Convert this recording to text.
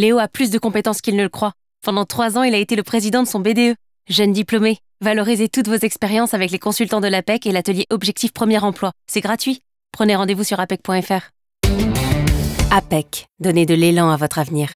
Léo a plus de compétences qu'il ne le croit. Pendant trois ans, il a été le président de son BDE. Jeune diplômé, valorisez toutes vos expériences avec les consultants de l'APEC et l'atelier Objectif Premier Emploi. C'est gratuit. Prenez rendez-vous sur apec.fr. APEC, donnez de l'élan à votre avenir.